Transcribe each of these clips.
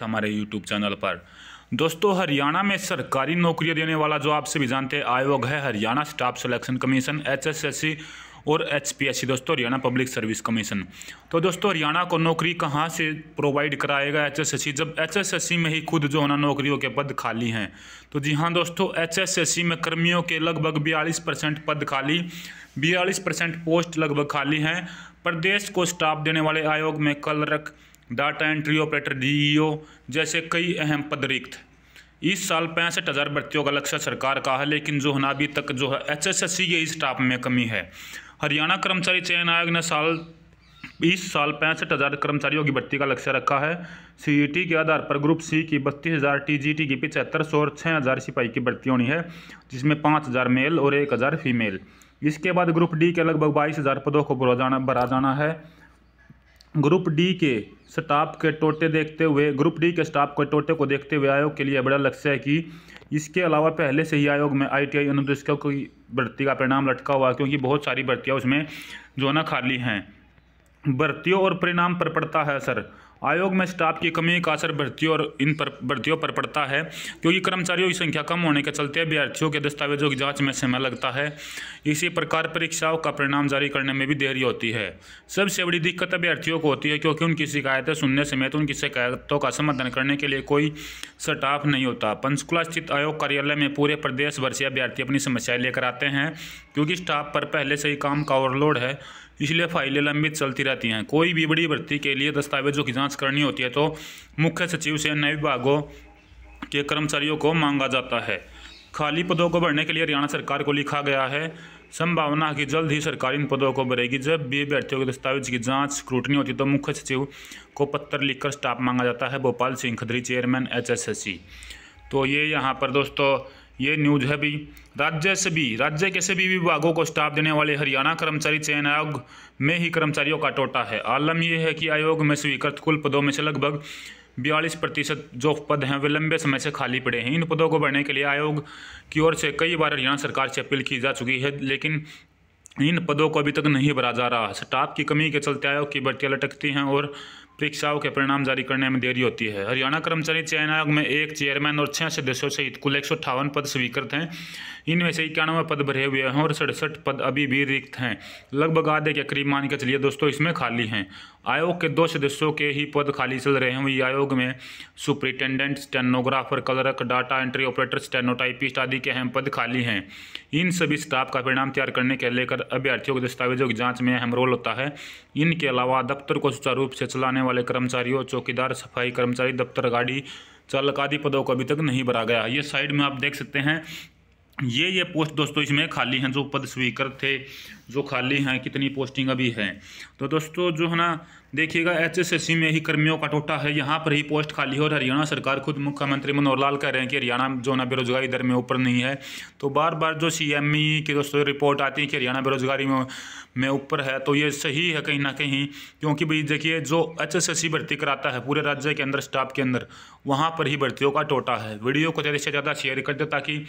वक्त हमारे YouTube channel पर दोस्तों हरियाणा में सरकारी नौकरियां देने वाला जो आप सभी जानते हैं आयोग है Haryana staff selection commission HSSC और एचपीएससी दोस्तों हरियाणा पब्लिक सर्विस कमीशन तो दोस्तों हरियाणा को नौकरी कहाँ से प्रोवाइड कराएगा एचएसएससी जब एचएसएससी में ही खुद जो है ना नौकरियों के पद खाली हैं तो जी हाँ दोस्तों एच में कर्मियों के लगभग बयालीस परसेंट पद खाली बयालीस परसेंट पोस्ट लगभग खाली हैं प्रदेश को स्टाफ देने वाले आयोग में कल रख डाटा एंट्री ऑपरेटर डी जैसे कई अहम पद रिक्त इस साल पैंसठ हज़ार भर्तियों का लक्ष्य सरकार का है लेकिन जो है ना अभी तक जो है एच एस एस सी के स्टाफ में कमी है हरियाणा कर्मचारी चयन आयोग ने साल इस साल पैंसठ हज़ार कर्मचारियों की भर्ती का लक्ष्य रखा है सीईटी के आधार पर ग्रुप सी की बत्तीस हज़ार टी की पिचहत्तर सौ और छः हज़ार सिपाही की भर्ती होनी है जिसमें पाँच हज़ार मेल और एक हज़ार फीमेल इसके बाद ग्रुप डी के लगभग बाईस हज़ार पदों को भरा जाना भरा जाना है ग्रुप डी के स्टाफ के टोटे देखते हुए ग्रुप डी के स्टाफ के टोटे को देखते हुए आयोग के लिए बड़ा लक्ष्य है कि इसके अलावा पहले से ही आयोग में आई टी आई अनुदेशकों की भर्ती का परिणाम लटका हुआ क्योंकि बहुत सारी भर्तियाँ उसमें जो ना खाली हैं भर्तियों और परिणाम पर पड़ता है असर आयोग में स्टाफ की कमी का असर भर्तियों और इन पर भर्तियों पर पड़ता है क्योंकि कर्मचारियों की संख्या कम होने के चलते अभ्यर्थियों के दस्तावेजों की जांच में समय लगता है इसी प्रकार परीक्षाओं का परिणाम जारी करने में भी देरी होती है सबसे बड़ी दिक्कत अभ्यर्थियों को होती है क्योंकि उनकी शिकायतें सुनने समेत उनकी शिकायतों का समाधान करने के लिए कोई स्टाफ नहीं होता पंचकुला स्थित आयोग कार्यालय में पूरे प्रदेश भर से अभ्यर्थी अपनी समस्याएं लेकर आते हैं क्योंकि स्टाफ पर पहले से ही काम का ओवरलोड है इसलिए फाइलें लंबित चलती रहती हैं कोई भी बड़ी भर्ती के लिए दस्तावेजों की जाँच जांच करनी होती है तो मुख्य सचिव से अन्य विभागों के कर्मचारियों को मांगा जाता है खाली पदों को भरने के लिए हरियाणा सरकार को लिखा गया है संभावना है कि जल्द ही सरकार इन पदों को भरेगी जब भी अभ्यर्थियों के दस्तावेज की जांच स्क्रूटनी होती तो मुख्य सचिव को पत्र लिखकर स्टाफ मांगा जाता है भोपाल सिंह खदरी चेयरमैन एचएसएससी तो ये यहाँ पर दोस्तों ये न्यूज है भी राज्य से भी राज्य के सभी विभागों को स्टाफ देने वाले हरियाणा कर्मचारी चयन आयोग में ही कर्मचारियों का टोटा है आलम यह है कि आयोग में स्वीकृत कुल पदों में से लगभग बयालीस प्रतिशत जो पद हैं वे लंबे समय से खाली पड़े हैं इन पदों को भरने के लिए आयोग की ओर से कई बार हरियाणा सरकार से अपील की जा चुकी है लेकिन इन पदों को अभी तक नहीं भरा जा रहा स्टाफ की कमी के चलते आयोग की भर्तियाँ लटकती हैं और परीक्षाओं के परिणाम जारी करने में देरी होती है हरियाणा कर्मचारी चयन आयोग में एक चेयरमैन और छह सदस्यों सहित कुल एक पद स्वीकृत हैं इनमें से इक्यानवे पद भरे हुए हैं और सड़सठ पद अभी भी रिक्त हैं लगभग आधे के करीब मान के चलिए दोस्तों इसमें खाली हैं आयोग के दो सदस्यों के ही पद खाली चल रहे हैं वही आयोग में superintendent stenographer clerk data entry operator stenotypist आदि के अहम पद खाली हैं इन सभी स्टाफ का परिणाम तैयार करने के लेकर अभ्यर्थियों के दस्तावेजों की जाँच में अहम रोल होता है इनके अलावा दफ्तर को सुचारू रूप से चलाने वाले कर्मचारियों चौकीदार सफाई कर्मचारी दफ्तर गाड़ी चालक आदि पदों को अभी तक नहीं भरा गया ये साइड में आप देख सकते हैं ये ये पोस्ट दोस्तों इसमें खाली हैं जो पद स्वीकृत थे जो खाली हैं कितनी पोस्टिंग अभी हैं तो दोस्तों जो है ना देखिएगा एचएसएससी में ही कर्मियों का टोटा है यहाँ पर ही पोस्ट खाली है और हरियाणा सरकार खुद मुख्यमंत्री मनोहर लाल कह रहे हैं कि हरियाणा जो ना बेरोजगारी दर में ऊपर नहीं है तो बार बार जो सी एम ई की दोस्तों रिपोर्ट आती है कि हरियाणा बेरोजगारी में ऊपर है तो ये सही है कहीं ना कहीं क्योंकि भाई देखिए जो एच एस एस सी भर्ती कराता है पूरे राज्य के अंदर स्टाफ के अंदर वहाँ पर ही भर्तियों का टोटा है वीडियो को ज़्यादा से ज़्यादा शेयर कर दे ताकि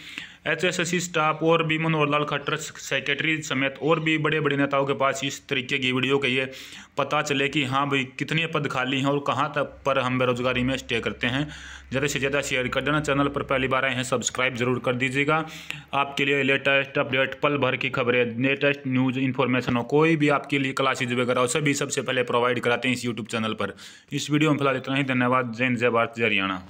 एच एस शशि स्टाफ और भी मनोहर लाल खट्टर सेक्रेटरी समेत और भी बड़े बड़े नेताओं के पास इस तरीके की वीडियो के ये पता चले कि हाँ भाई कितने पद खाली हैं और कहाँ तक पर हम बेरोजगारी में स्टे करते हैं ज़्यादा से ज़्यादा शेयर कर देना चैनल पर पहली बार आए हैं सब्सक्राइब जरूर कर दीजिएगा आपके लिए लेटेस्ट अपडेट पल भर की खबरें लेटेस्ट न्यूज़ इन्फॉर्मेशन हो कोई भी आपके लिए क्लासेज वगैरह हो सभी सबसे पहले प्रोवाइड कराते हैं इस यूट्यूब चैनल पर इस वीडियो में फिलहाल इतना ही धन्यवाद जैन जय भारत जय हरियाणा